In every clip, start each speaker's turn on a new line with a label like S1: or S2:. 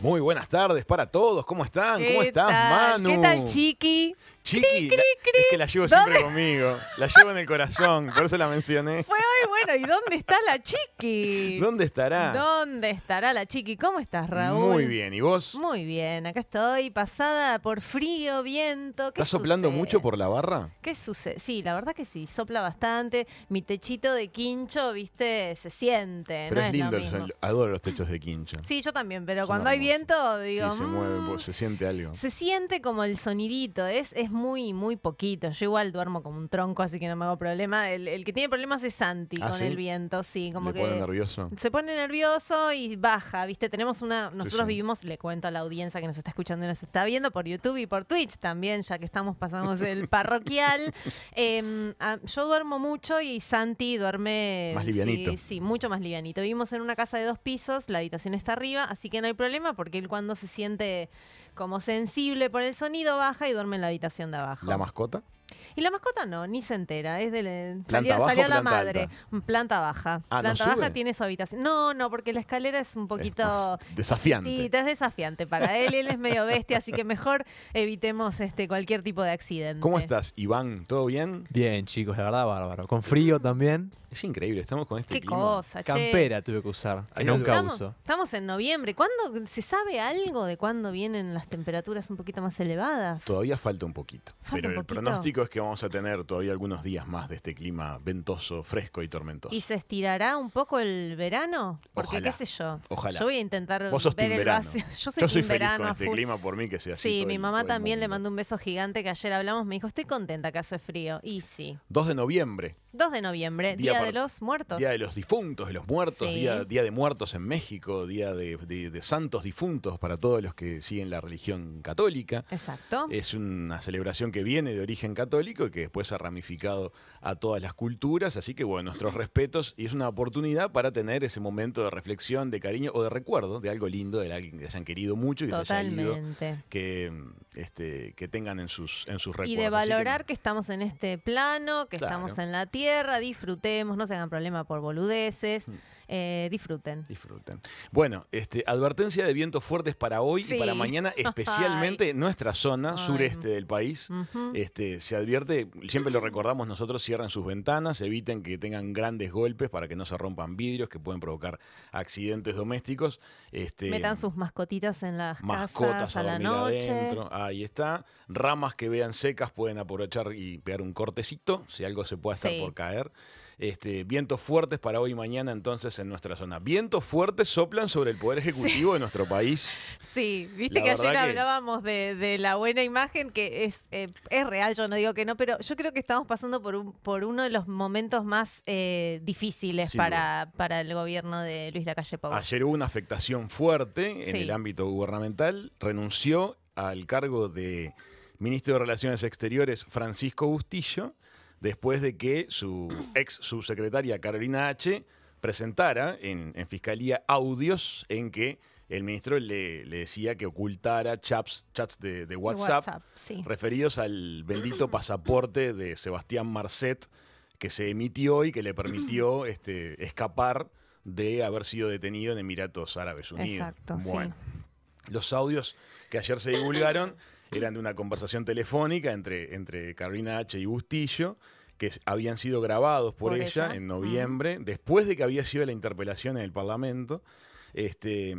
S1: Muy buenas tardes para todos. ¿Cómo están? ¿Cómo estás, Manu? ¿Qué tal,
S2: Chiqui?
S1: Chiqui, es que la llevo siempre conmigo. La llevo en el corazón, por eso la mencioné.
S2: Fue hoy, bueno, ¿y dónde está la Chiqui? ¿Dónde estará? ¿Dónde estará la Chiqui? ¿Cómo
S1: estás, Raúl? Muy bien, ¿y
S2: vos? Muy bien, acá estoy, pasada por frío, viento.
S1: ¿Estás soplando mucho por la barra?
S2: ¿Qué sucede? Sí, la verdad que sí, sopla bastante. Mi techito de quincho, viste, se siente. Pero es lindo,
S1: adoro los techos de quincho.
S2: Sí, yo también, pero cuando hay viento, digo. Sí, se mueve,
S1: mm, se siente algo. Se
S2: siente como el sonidito, es, es muy, muy poquito. Yo igual duermo como un tronco, así que no me hago problema. El, que tiene problemas es Santi ¿Ah, con el viento, sí, como que. Se pone
S1: nervioso. Se
S2: pone nervioso y baja, ¿viste? Tenemos una. Nosotros vivimos, le cuento a la audiencia que nos está escuchando y nos está viendo por YouTube y por Twitch también, ya que estamos, pasamos el parroquial. Em, yo duermo mucho y Santi duerme. Más Sí, mucho más livianito. Vivimos en una casa de dos pisos, la habitación está arriba, así que no hay problema porque él cuando se siente como sensible por el sonido, baja y duerme en la habitación de abajo. ¿La mascota? Y la mascota no, ni se entera, es de eh, salía, salía la madre, mm, planta baja. Ah, planta baja tiene su habitación. No, no, porque la escalera es un poquito
S1: desafiante. Sí,
S2: es desafiante para él, él es medio bestia, así que mejor evitemos este cualquier tipo de accidente. ¿Cómo
S1: estás, Iván? ¿Todo bien? Bien, chicos, la verdad bárbaro. Con frío mm. también. Es increíble, estamos con este Qué clima. cosa, Campera tuve que usar, nunca uso.
S2: Estamos en noviembre. ¿Cuándo se sabe algo de cuándo vienen las temperaturas un poquito más elevadas?
S1: Todavía falta un poquito, pero el pronóstico es que vamos a tener todavía algunos días más de este clima ventoso, fresco y tormentoso. ¿Y
S2: se estirará un poco el verano? Porque qué sé yo. Ojalá. Yo voy a intentar ver el verano. Yo soy, yo soy verano, con este clima
S1: por mí que sea así. Sí, mi mamá también le
S2: mandó un beso gigante que ayer hablamos, me dijo, "Estoy contenta que hace frío." Y sí.
S1: 2 de noviembre.
S2: 2 de noviembre, Día, de los Muertos. Día de
S1: los difuntos, de los muertos, día, día, de muertos en México, Día de, de, santos difuntos para todos los que siguen la religión católica. Exacto. Es una celebración que viene de origen católico y que después ha ramificado a todas las culturas, así que bueno, nuestros respetos y es una oportunidad para tener ese momento de reflexión, de cariño o de recuerdo de algo lindo, de alguien que se han querido mucho, y se que, este, que tengan en sus, en sus recuerdos. Y de valorar
S2: que, estamos en este plano, que estamos en la tierra, disfrutemos, no se hagan problema por boludeces. Mm. Eh, disfruten. Disfruten.
S1: Bueno, este, advertencia de vientos fuertes para hoy y para mañana, especialmente en nuestra zona sureste del país. este, se advierte, siempre lo recordamos nosotros, cierren sus ventanas, eviten que tengan grandes golpes para que no se rompan vidrios que pueden provocar accidentes domésticos. Este, Metan
S2: sus mascotitas en las mascotas casas, a, la noche.
S1: Ahí está. Ramas que vean secas pueden aprovechar y pegar un cortecito si algo se puede estar por caer. Este, vientos fuertes para hoy y mañana entonces en nuestra zona. Vientos fuertes soplan sobre el Poder Ejecutivo de nuestro país. Sí, viste que ayer hablábamos
S2: de, la buena imagen, que es, eh, es real, yo no digo que no, pero yo creo que estamos pasando por, uno de los momentos más eh, difíciles para, el gobierno de Luis Lacalle Pau. Ayer
S1: hubo una afectación fuerte en el ámbito gubernamental, renunció al cargo de ministro de Relaciones Exteriores Francisco Bustillo después de que su ex subsecretaria Carolina H. presentara en, Fiscalía audios en que el ministro le, decía que ocultara chats, de, WhatsApp, referidos al bendito pasaporte de Sebastián Marcet que se emitió y que le permitió este, escapar de haber sido detenido en Emiratos Árabes Unidos. Exacto, los audios que ayer se divulgaron eran de una conversación telefónica entre, entre Carolina H. y Bustillo, que habían sido grabados por, ella, en mm. noviembre, después de que había sido la interpelación en el Parlamento, este,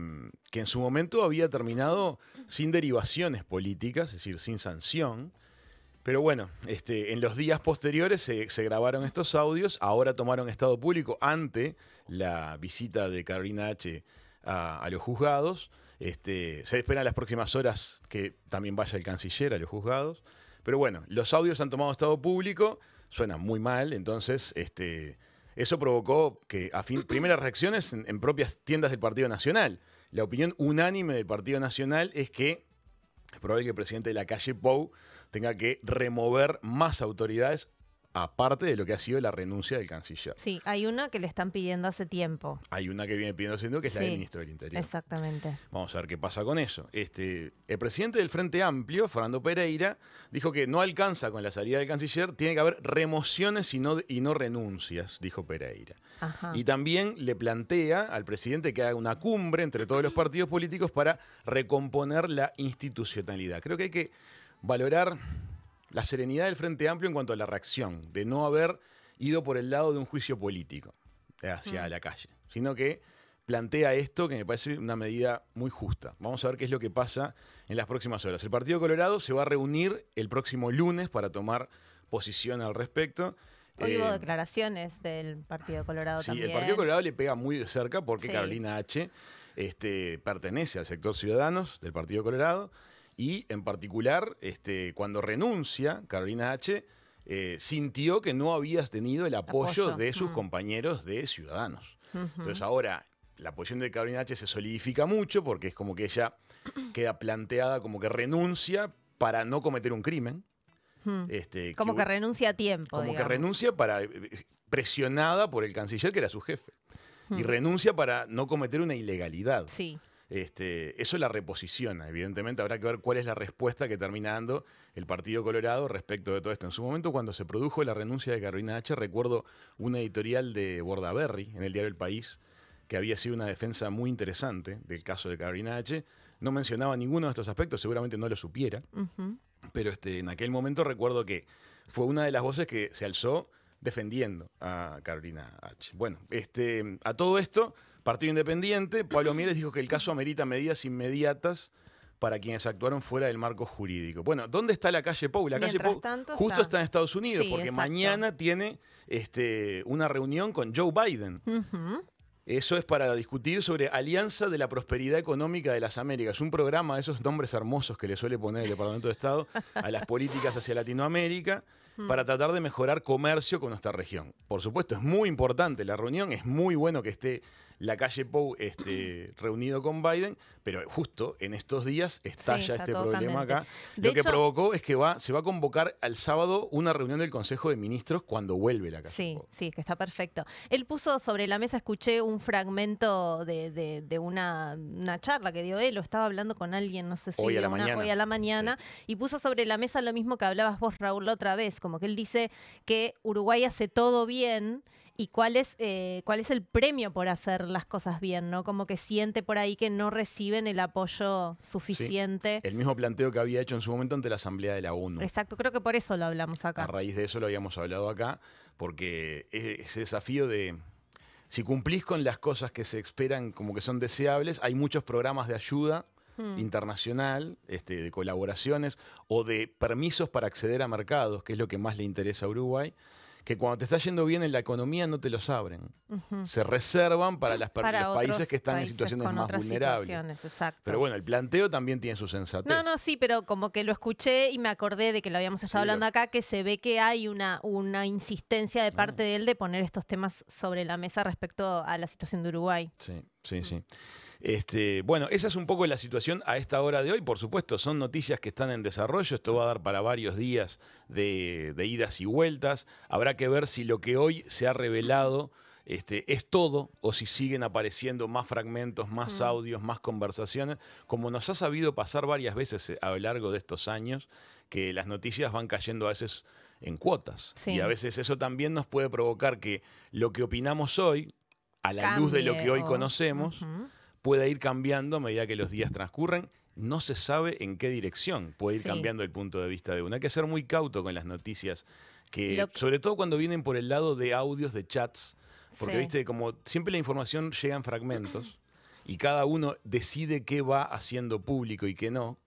S1: que en su momento había terminado sin derivaciones políticas, es decir, sin sanción. Pero bueno, este, en los días posteriores se, grabaron estos audios, ahora tomaron estado público ante la visita de Carolina H. a los juzgados. Este, se espera en las próximas horas que también vaya el canciller a los juzgados. Pero bueno, los audios han tomado estado público, suena muy mal, entonces este, eso provocó que a fin, primeras reacciones en, en propias tiendas del Partido Nacional. La opinión unánime del Partido Nacional es que es probable que el presidente de la calle Pou tenga que remover más autoridades aparte de lo que ha sido la renuncia del canciller.
S2: Sí, hay una que le están pidiendo hace tiempo.
S1: Hay una que viene pidiendo hace tiempo, que es la del ministro del Interior.
S2: Exactamente.
S1: Vamos a ver qué pasa con eso. Este, el presidente del Frente Amplio, Fernando Pereira, dijo que no alcanza con la salida del canciller, tiene que haber remociones y no, y no renuncias, dijo Pereira. Y también le plantea al presidente que haga una cumbre entre todos los partidos políticos para recomponer la institucionalidad. Creo que hay que valorar la serenidad del Frente Amplio en cuanto a la reacción, de no haber ido por el lado de un juicio político hacia mm. la calle, sino que plantea esto que me parece una medida muy justa. Vamos a ver qué es lo que pasa en las próximas horas. El Partido Colorado se va a reunir el próximo lunes para tomar posición al respecto. Hoy hubo eh,
S2: declaraciones del Partido Colorado sí, el Partido Colorado
S1: le pega muy de cerca porque Carolina H. Este, pertenece al sector Ciudadanos del Partido Colorado y en particular este, cuando renuncia Carolina H. Eh, sintió que no habías tenido el apoyo, de sus mm. compañeros de Ciudadanos. Entonces ahora la posición de Carolina H se solidifica mucho porque es como que ella queda planteada como que renuncia para no cometer un crimen. Hmm. Este, como que,
S2: renuncia a tiempo. Como que
S1: renuncia para eh, eh, presionada por el canciller que era su jefe. Hmm. Y renuncia para no cometer una ilegalidad. Sí. Este, eso la reposiciona, evidentemente. Habrá que ver cuál es la respuesta que termina dando el Partido Colorado respecto de todo esto. En su momento, cuando se produjo la renuncia de Carolina H., recuerdo una editorial de Bordaberry en el diario El País, que había sido una defensa muy interesante del caso de Carolina H. No mencionaba ninguno de estos aspectos, seguramente no lo supiera. Pero este, en aquel momento recuerdo que fue una de las voces que se alzó defendiendo a Carolina H. Bueno, este, a todo esto Partido Independiente, Pablo Mieres dijo que el caso amerita medidas inmediatas para quienes actuaron fuera del marco jurídico. Bueno, ¿dónde está la calle Pou? La calle Pou justo está. en Estados Unidos, porque mañana tiene este, una reunión con Joe Biden. Eso es para discutir sobre Alianza de la Prosperidad Económica de las Américas, un programa, de esos nombres hermosos que le suele poner el Departamento de Estado a las políticas hacia Latinoamérica, mm. para tratar de mejorar comercio con nuestra región. Por supuesto, es muy importante la reunión, es muy bueno que esté la calle Pou este, reunido con Biden, pero justo en estos días estalla ya este problema acá. Lo que provocó es que va, se va a convocar al sábado una reunión del Consejo de Ministros cuando vuelve la calle sí,
S2: Pou. Sí, que está perfecto. Él puso sobre la mesa, escuché un fragmento de, de, una, charla que dio él, Lo estaba hablando con alguien, no sé si hoy a la mañana, hoy a la mañana y puso sobre la mesa lo mismo que hablabas vos, Raúl, otra vez, como que él dice que Uruguay hace todo bien y cuál es, eh, cuál es el premio por hacer las cosas bien, ¿no? Como que siente por ahí que no reciben el apoyo suficiente. el
S1: mismo planteo que había hecho en su momento ante la Asamblea de la ONU. Exacto,
S2: creo que por eso lo hablamos
S1: acá. A raíz de eso lo habíamos hablado acá, porque ese desafío de... Si cumplís con las cosas que se esperan como que son deseables, hay muchos programas de ayuda hmm. internacional, este, de colaboraciones o de permisos para acceder a mercados, que es lo que más le interesa a Uruguay que cuando te está yendo bien en la economía no te los abren. Se reservan para, los países que están en situaciones más vulnerables. Pero bueno, el planteo también tiene su sensatez. No,
S2: no, sí, pero como que lo escuché y me acordé de que lo habíamos estado hablando acá, que se ve que hay una, una insistencia de parte mm. de él de poner estos temas sobre la mesa respecto a la situación de Uruguay.
S1: Sí, sí, sí. Mm. Este, bueno, esa es un poco la situación a esta hora de hoy. Por supuesto, son noticias que están en desarrollo. Esto va a dar para varios días de, idas y vueltas. Habrá que ver si lo que hoy se ha revelado... Este, es todo o si siguen apareciendo más fragmentos, más mm. audios, más conversaciones, como nos ha sabido pasar varias veces eh, a lo largo de estos años, que las noticias van cayendo a veces en cuotas. Y a veces eso también nos puede provocar que lo que opinamos hoy, a la luz de lo que hoy conocemos, Puede ir cambiando a medida que los días transcurren. No se sabe en qué dirección puede ir cambiando el punto de vista de uno. Hay que ser muy cauto con las noticias, que, sobre todo cuando vienen por el lado de audios, de chats, porque viste, como siempre la información llega en fragmentos y cada uno decide qué va haciendo público y qué no.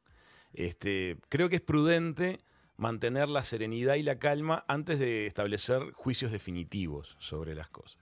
S1: Este, creo que es prudente mantener la serenidad y la calma antes de establecer juicios definitivos sobre las cosas.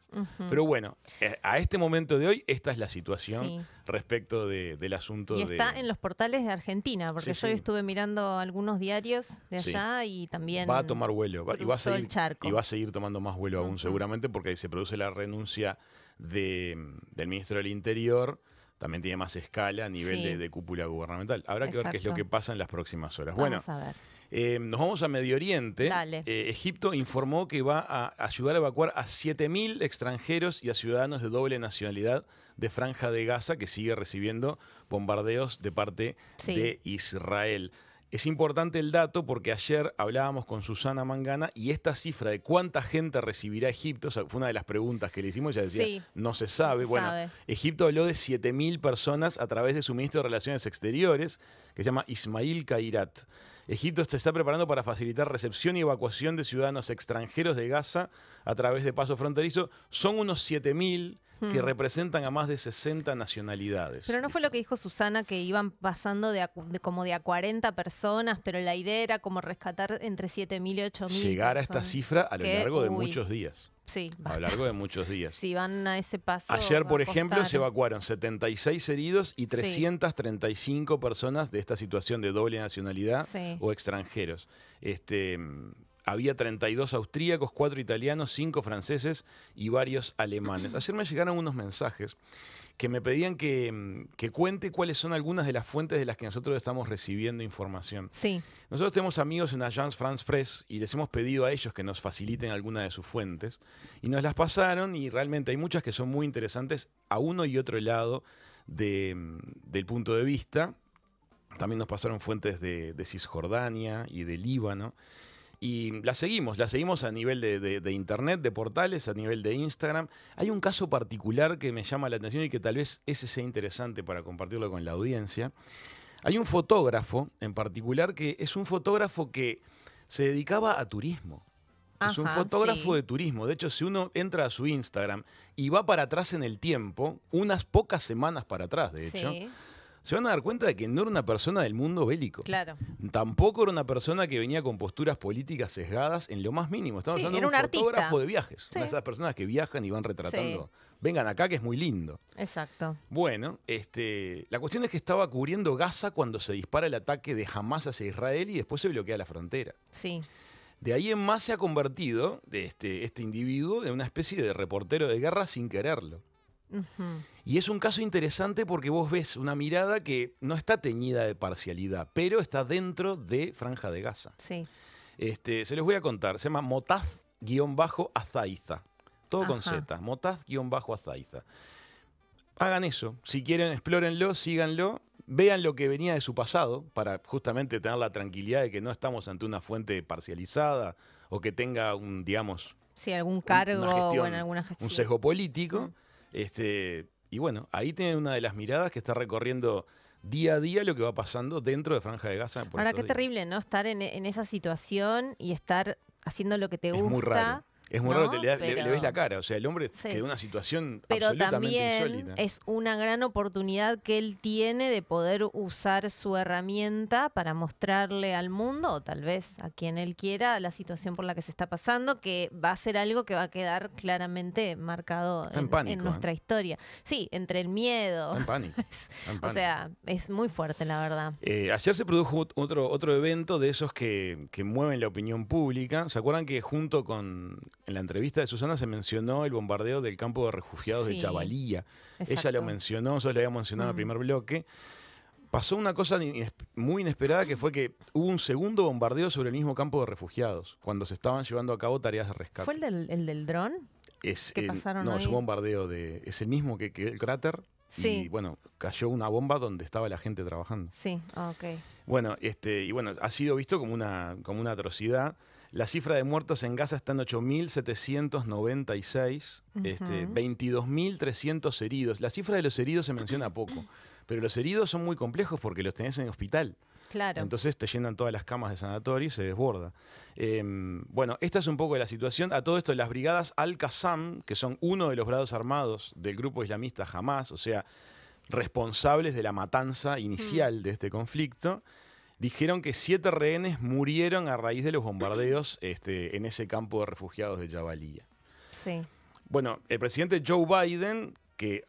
S1: Pero bueno, eh, a este momento de hoy, esta es la situación respecto del asunto y está en
S2: los portales de Argentina, porque yo estuve mirando algunos diarios de allá y también... Va a tomar
S1: vuelo, y, va a seguir, y va a seguir tomando más vuelo aún seguramente, porque se produce la renuncia del ministro del Interior también tiene más escala a nivel de, cúpula gubernamental. Habrá que ver qué es lo que pasa en las próximas horas. Vamos bueno, a ver. Eh, nos vamos a Medio Oriente. Eh, Egipto informó que va a ayudar a evacuar a 7.000 extranjeros y a ciudadanos de doble nacionalidad de Franja de Gaza que sigue recibiendo bombardeos de parte de Israel. Es importante el dato porque ayer hablábamos con Susana Mangana y esta cifra de cuánta gente recibirá Egipto, fue una de las preguntas que le hicimos, ella decía, no se sabe. bueno, Egipto habló de 7.000 personas a través de su ministro de Relaciones Exteriores, que se llama Ismail Kairat. Egipto se está preparando para facilitar recepción y evacuación de ciudadanos extranjeros de Gaza a través de paso fronterizo. Son unos 7.000 que representan a más de 60 nacionalidades.
S2: Pero no fue lo que dijo Susana, que iban pasando de, como de a 40 personas, pero la idea era como rescatar entre 7.000 y 8.000. Llegar a esta cifra
S1: a lo largo de muchos días. Sí, a lo largo de muchos días. Si
S2: van a ese paso. Ayer, por ejemplo, se
S1: evacuaron 76 heridos y 335 personas de esta situación de doble nacionalidad o extranjeros. Este, mm, había 32 austríacos, 4 italianos, 5 franceses y varios alemanes. Ayer me llegaron unos mensajes que me pedían mm, que, cuente cuáles son algunas de las fuentes de las que nosotros estamos recibiendo información. Sí. Nosotros tenemos amigos en Agence France Press y les hemos pedido a ellos que nos faciliten alguna de sus fuentes y nos las pasaron y realmente hay muchas que son muy interesantes a uno y otro lado mm, del punto de vista. También nos pasaron fuentes de, de Cisjordania y de Líbano. Y la seguimos, la seguimos a nivel de, internet, de portales, a nivel de Instagram. Hay un caso particular que me llama la atención y que tal vez ese sea interesante para compartirlo con la audiencia. Hay un fotógrafo en particular que es un fotógrafo que se dedicaba a turismo. es un fotógrafo de turismo. De hecho, si uno entra a su Instagram y va para atrás en el tiempo, unas pocas semanas para atrás, de hecho se van a dar cuenta de que no era una persona del mundo bélico. Claro. Tampoco era una persona que venía con posturas políticas sesgadas en lo más mínimo. Estamos hablando de un, fotógrafo de viajes. Una de esas personas que viajan y van retratando. Vengan acá que es muy lindo.
S2: Exacto.
S1: Bueno, este, la cuestión es que estaba cubriendo Gaza cuando se dispara el ataque de Hamas hacia Israel y después se bloquea la frontera. Sí. De ahí en más se ha convertido este, este individuo en una especie de reportero de guerra sin quererlo. Y es un caso interesante porque vos ves una mirada que no está teñida de parcialidad, pero está dentro de Franja de Gaza. Sí. Este, se los voy a contar. Se llama Motaz-Azaiza. Todo con Z. Motaz-Azaiza. Hagan eso. Si quieren, explórenlo, síganlo. Vean lo que venía de su pasado para justamente tener la tranquilidad de que no estamos ante una fuente parcializada o que tenga un, digamos.
S2: Sí, algún cargo o alguna gestión. Un
S1: sesgo político. Este, y bueno, ahí tiene una de las miradas que está recorriendo día a día lo que va pasando dentro de Franja de Gaza. Ahora, qué
S2: terrible, ¿no? Estar en, esa situación y estar haciendo lo que te gusta. Muy raro. Es muy raro, le, le, ves la
S1: cara. O sea, el hombre sí. en una situación pero también Es
S2: una gran oportunidad que él tiene de poder usar su herramienta para mostrarle al mundo, o tal vez a quien él quiera, la situación por la que se está pasando, que va a ser algo que va a quedar claramente marcado en, ¿eh? nuestra historia. Sí, entre el miedo. en
S1: pánico. o sea,
S2: es muy fuerte, la verdad.
S1: Eh, ayer se produjo otro, otro evento de esos que, que mueven la opinión pública. ¿Se acuerdan que junto con en la entrevista de Susana se mencionó el bombardeo del campo de refugiados de Chavalía. Ella lo mencionó, nosotros lo había mencionado en el mm. primer bloque. Pasó una cosa muy inesperada que fue que hubo un segundo bombardeo sobre el mismo campo de refugiados, cuando se estaban llevando a cabo tareas de rescate. ¿Fue
S2: el del, dron?
S1: Es el, no, un bombardeo de. Es el mismo que, el cráter. Y bueno, cayó una bomba donde estaba la gente trabajando.
S2: Sí, ah, ok.
S1: Bueno, este, y bueno, ha sido visto como una, como una atrocidad. La cifra de muertos en Gaza está en 8.796, este, 22.300 heridos. La cifra de los heridos se menciona poco, pero los heridos son muy complejos porque los tenés en el hospital.
S2: Claro. Entonces
S1: te llenan todas las camas de sanatorio y se desborda. Em, bueno, esta es un poco la situación. A todo esto, las brigadas Al-Qassam, que son uno de los brazos armados del grupo islamista Hamas, o sea, responsables de la matanza inicial de este conflicto, dijeron que siete rehenes murieron a raíz de los bombardeos este, en ese campo de refugiados de Jabalía. Sí. Bueno, el presidente Joe Biden, que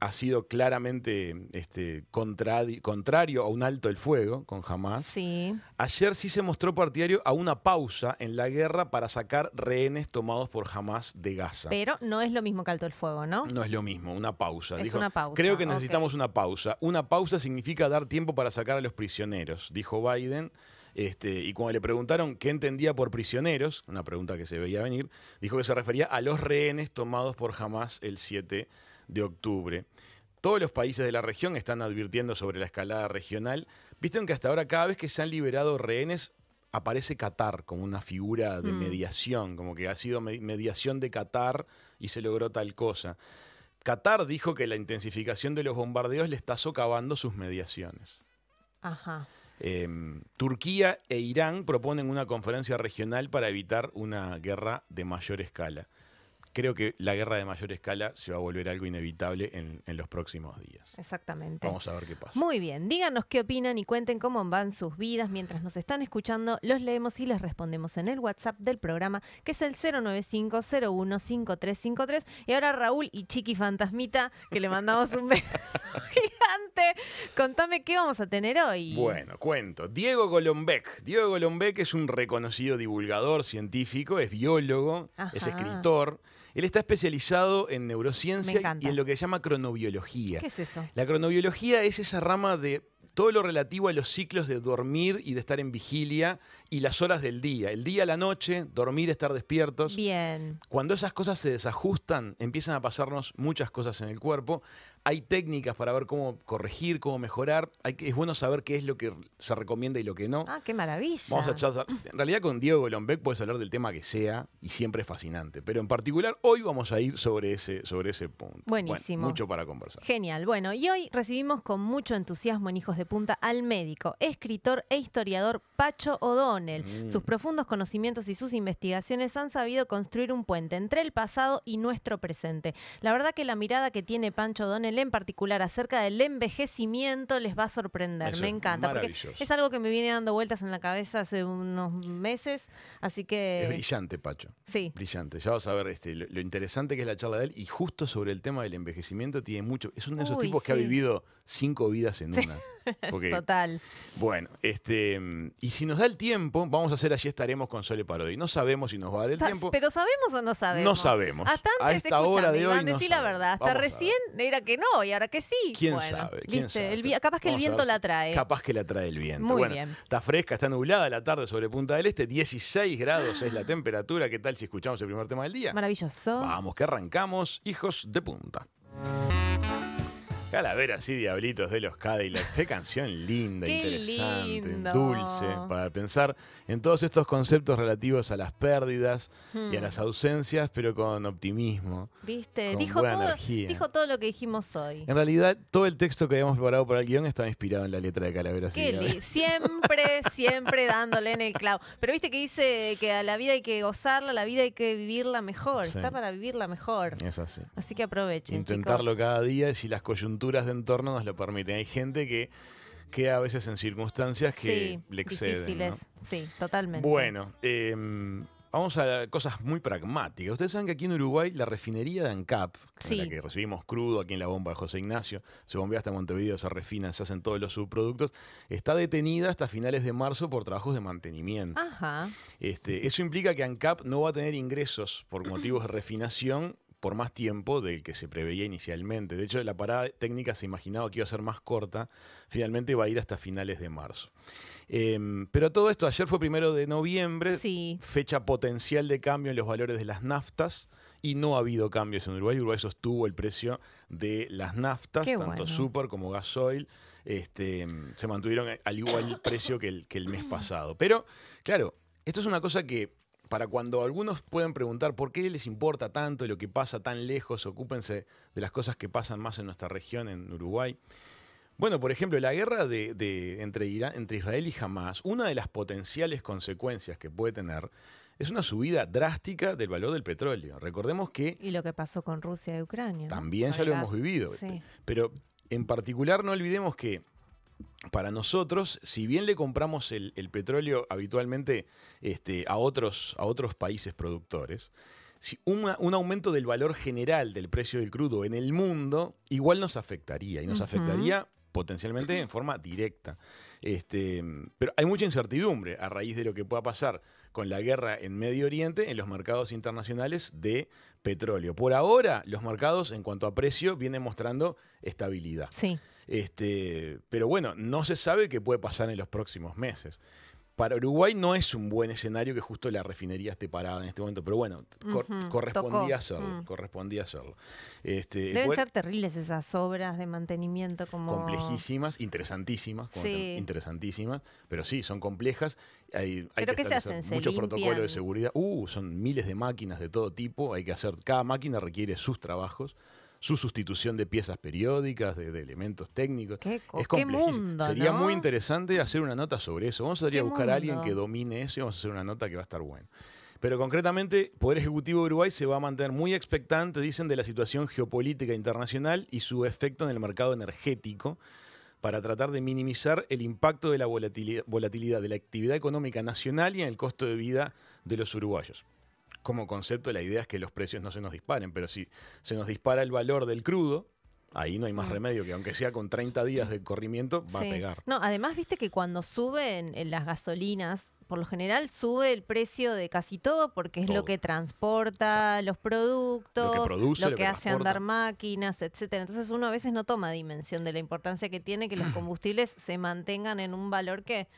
S1: ha sido claramente este, contrario a un alto el fuego con Hamas. Sí. Ayer sí se mostró partidario a una pausa en la guerra para sacar rehenes tomados por Hamas de Gaza. Pero
S2: no es lo mismo que alto el fuego, ¿no?
S1: No es lo mismo, una pausa. Es una pausa. Creo que necesitamos una pausa. Una pausa significa dar tiempo para sacar a los prisioneros, dijo Biden. Este, y cuando le preguntaron qué entendía por prisioneros, una pregunta que se veía venir, dijo que se refería a los rehenes tomados por Hamas el 7 de de octubre. Todos los países de la región están advirtiendo sobre la escalada regional. Visten que hasta ahora cada vez que se han liberado rehenes aparece Qatar como una figura de mm. mediación, como que ha sido mediación de Qatar y se logró tal cosa. Qatar dijo que la intensificación de los bombardeos le está socavando sus mediaciones. Em, Turquía e Irán proponen una conferencia regional para evitar una guerra de mayor escala creo que la guerra de mayor escala se va a volver algo inevitable en, los próximos días.
S2: Exactamente. Vamos
S1: a ver qué pasa. Muy
S2: bien, díganos qué opinan y cuenten cómo van sus vidas mientras nos están escuchando. Los leemos y les respondemos en el WhatsApp del programa, que es el 095015353. Y ahora Raúl y Chiqui Fantasmita, que le mandamos un beso. Contame qué vamos a tener hoy. Bueno,
S1: cuento. Diego Golombek. Diego Golombek es un reconocido divulgador científico, es biólogo, es escritor. Él está especializado en neurociencia y en lo que se llama cronobiología. ¿Qué es eso? La cronobiología es esa rama de todo lo relativo a los ciclos de dormir y de estar en vigilia y las horas del día. El día, a la noche, dormir, estar despiertos.
S2: Bien.
S1: Cuando esas cosas se desajustan, empiezan a pasarnos muchas cosas en el cuerpo. Hay técnicas para ver cómo corregir, cómo mejorar. es bueno saber qué es lo que se recomienda y lo que no. Ah,
S2: qué maravilla. Vamos a charlar.
S1: En realidad, con Diego Golombek puedes hablar del tema que sea y siempre es fascinante. Pero en particular, hoy vamos a ir sobre ese, sobre ese punto. Buenísimo. Bueno, mucho para conversar.
S2: Genial. Bueno, y hoy recibimos con mucho entusiasmo en Hijos de punta al médico, escritor e historiador Pacho O'Donnell. Mm. Sus profundos conocimientos y sus investigaciones han sabido construir un puente entre el pasado y nuestro presente. La verdad que la mirada que tiene Pancho O'Donnell en particular acerca del envejecimiento les va a sorprender. me encanta. es algo que me viene dando vueltas en la cabeza hace unos meses. Así que. Es
S1: brillante, Pacho. Sí. Brillante. Ya vas a ver este, lo, interesante que es la charla de él y justo sobre el tema del envejecimiento tiene mucho. Es uno de esos tipos que ha vivido cinco vidas en una. Total. Bueno, este, mm, y si nos da el tiempo, vamos a hacer allí estaremos con Sole Parodi. No sabemos si nos va a dar el tiempo.
S2: Pero sabemos o no sabemos. No sabemos.
S1: Hasta antes, a esta hora de hoy. la verdad. Hasta recién
S2: era que no y ahora que sí. ¿Quién sabe? capaz que el viento la trae. Capaz
S1: que la trae el viento. Está fresca, está nublada la tarde sobre Punta del Este. 16 grados es la temperatura. ¿Qué tal si escuchamos el primer tema del día? Maravilloso. Vamos, que arrancamos, hijos de punta. Calaveras y diablitos de los Cadillacs. Qué canción linda, interesante, dulce, para pensar en todos estos conceptos relativos a las pérdidas y a hmm. las ausencias, pero con optimismo.
S2: Viste, dijo, todo, lo que dijimos hoy. En
S1: realidad, todo el texto que habíamos preparado para el guión estaba inspirado en la letra de Calaveras Qué
S2: Siempre, siempre dándole en el clavo. Pero viste que dice que a la vida hay que gozarla, la vida hay que vivirla mejor. Está para vivirla mejor. así. que aprovechen. Intentarlo cada
S1: día y si las coyunturas de entorno nos lo permiten. Hay gente que queda a veces en circunstancias que le exceden.
S2: Sí, totalmente. Bueno,
S1: em, vamos a cosas muy pragmáticas. Ustedes saben que aquí en Uruguay la refinería de ANCAP, la que recibimos crudo aquí en la bomba de José Ignacio, se bombea hasta Montevideo, se refina, se hacen todos los subproductos, está detenida hasta finales de marzo por trabajos de mantenimiento. Ajá. Este, eso implica que ANCAP no va a tener ingresos por motivos de refinación por más tiempo del que se preveía inicialmente. De hecho, la parada técnica se imaginaba que iba a ser más corta, finalmente va a ir hasta finales de marzo. Em, pero todo esto, ayer fue primero de noviembre, fecha potencial de cambio en los valores de las naftas y no ha habido cambios en Uruguay. Uruguay sostuvo el precio de las naftas, tanto super como gasoil. Este, se mantuvieron al igual precio que el mes pasado. Pero, claro, esto es una cosa que para cuando algunos pueden preguntar por qué les importa tanto lo que pasa tan lejos, ocúpense de las cosas que pasan más en nuestra región, en Uruguay. Bueno, por ejemplo, la guerra entre, Israel y Hamas, una de las potenciales consecuencias que puede tener es una subida drástica del valor del petróleo. Recordemos que... Y lo que pasó con Rusia y
S2: Ucrania. También ya lo hemos vivido.
S1: Pero en particular no olvidemos que para nosotros, si bien le compramos el, petróleo habitualmente este, a, otros, a otros países productores, si un aumento del valor general del precio del crudo en el mundo igual nos afectaría y nos afectaría potencialmente en forma directa. Este, pero hay mucha incertidumbre a raíz de lo que pueda pasar con la guerra en Medio Oriente en los mercados internacionales de petróleo. Por ahora, los mercados en cuanto a precio vienen mostrando estabilidad. Sí. Este, pero bueno, no se sabe qué puede pasar en los próximos meses. Para Uruguay no es un buen escenario que justo la refinería esté parada en este momento, pero bueno, mm. correspondía, hacerlo, correspondía este, Deben ser
S2: terribles esas obras de mantenimiento como... Complejísimas,
S1: interesantísimas, pero sí, son complejas. Hay, hay que, mucho protocolo de seguridad. Uh, son miles de máquinas de todo tipo, hay que hacer, cada máquina requiere sus trabajos su sustitución de piezas periódicas, de, elementos técnicos. es complejísimo. Sería muy interesante hacer una nota sobre eso. Vamos a a buscar a alguien que domine eso y vamos a hacer una nota que va a estar buena. Pero concretamente, Poder Ejecutivo de Uruguay se va a mantener muy expectante, dicen, de la situación geopolítica internacional y su efecto en el mercado energético para tratar de minimizar el impacto de la volatilidad de la actividad económica nacional y en el costo de vida de los uruguayos como concepto la idea es que los precios no se nos disparen, pero si se nos dispara el valor del crudo, ahí no hay más mm. remedio, que aunque sea con 30 días de corrimiento, va a pegar.
S2: No, además, viste que cuando suben eh, las gasolinas, por lo general sube el precio de casi todo porque es lo que transporta los productos, lo que, hace andar máquinas, etcétera. Entonces uno a veces no toma dimensión de la importancia que tiene que los combustibles se mantengan en un valor que,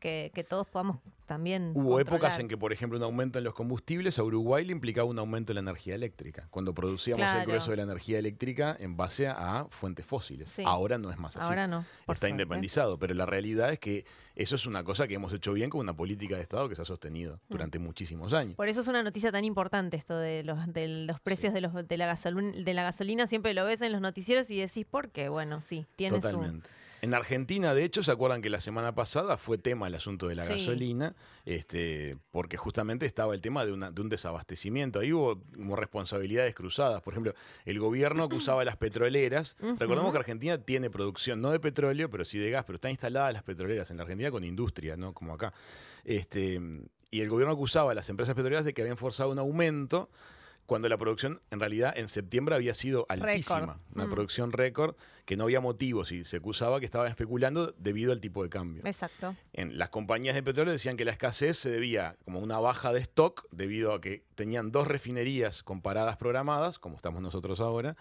S2: que, todos podamos también. Hubo épocas en
S1: que, por ejemplo, un aumento en los combustibles a Uruguay le implicaba un aumento en la energía eléctrica, cuando producíamos el grueso de la energía eléctrica en base a fuentes fósiles. Ahora no es más así. Ahora no. Está independizado, pero la realidad es que eso es una cosa que hemos hecho bien con una política de Estado que se ha sostenido mm. durante muchísimos años. Por
S2: eso es una noticia tan importante esto de los, de los precios de, los, de, la gasolina, de la gasolina. Siempre lo ves en los noticieros y decís, ¿por qué? Bueno, sí, tiene Totalmente.
S1: En Argentina, de hecho, se acuerdan que la semana pasada fue tema el asunto de la gasolina, este, porque justamente estaba el tema de, un desabastecimiento. Ahí hubo responsabilidades cruzadas. Por ejemplo, el gobierno acusaba a las petroleras. Recordemos que Argentina tiene producción no de petróleo, pero sí de gas, pero están instaladas las petroleras en la Argentina con industria, no como acá. Este, y el gobierno acusaba a las empresas petroleras de que habían forzado un aumento cuando la producción en realidad en septiembre había sido altísima, una mm. producción récord que no había motivos y se acusaba que estaban especulando debido al tipo de cambio. Exacto. En, las compañías de petróleo decían que la escasez se debía como una baja de stock debido a que tenían dos refinerías con paradas programadas, como estamos nosotros ahora,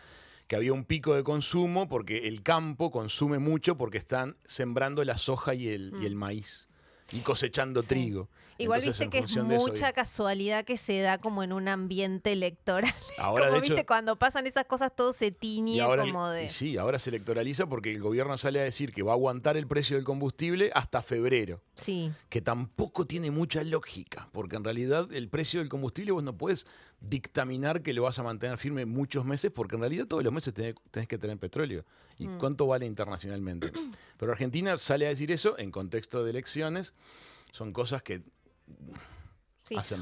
S1: que había un pico de consumo porque el campo consume mucho porque están sembrando la soja y el mm. maíz y cosechando trigo. Igual viste que es mucha
S2: casualidad que se da como en un ambiente electoral. Ahora, viste, cuando pasan esas cosas todo se tiñe como de...
S1: Sí, ahora se electoraliza porque el gobierno sale a decir que va a aguantar el precio del combustible hasta febrero. Sí. Que tampoco tiene mucha lógica, porque en realidad el precio del combustible vos no puedes dictaminar que lo vas a mantener firme muchos meses, porque en realidad todos los meses tenés, que tener petróleo. ¿Y mm. cuánto vale internacionalmente? Pero Argentina sale a decir eso en contexto de elecciones. Son cosas que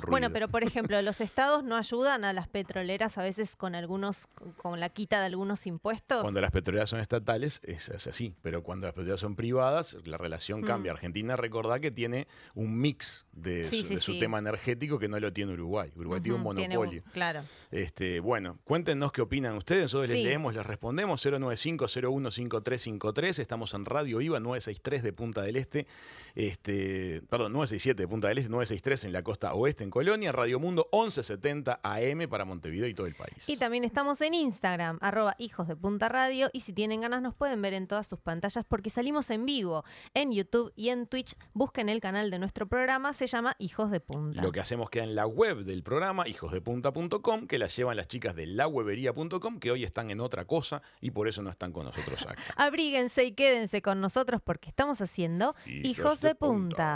S1: bueno, pero
S2: por ejemplo, los estados no ayudan a las petroleras a veces con algunos, con la quita de algunos impuestos. Cuando las
S1: petroleras son estatales es, así, pero cuando las petroleras son privadas la relación mm. cambia. Argentina, recordá que tiene un mix de, su, tema energético que no lo tiene Uruguay. Uruguay tiene un monopolio. claro. Este, bueno, cuéntenos qué opinan ustedes, nosotros les leemos, les respondemos 095-015353, estamos en Radio IVA 963 de Punta del Este, este perdón, 967 de Punta del Este, 963 en la costa Oeste en Colonia, Radio Mundo 1170 AM para Montevideo y todo el país.
S2: Y también estamos en Instagram, arroba hijos de punta radio, y si tienen ganas nos pueden ver en todas sus pantallas porque salimos en vivo en YouTube y en Twitch. Busquen el canal de nuestro programa, se llama Hijos de Punta. Lo
S1: que hacemos queda en la web del programa, hijosdepunta.com, que la llevan las chicas de lahuevería.com, que hoy están en otra cosa y por eso no están con nosotros acá.
S2: Abríguense y quédense con nosotros porque estamos haciendo Hijos, de, punta.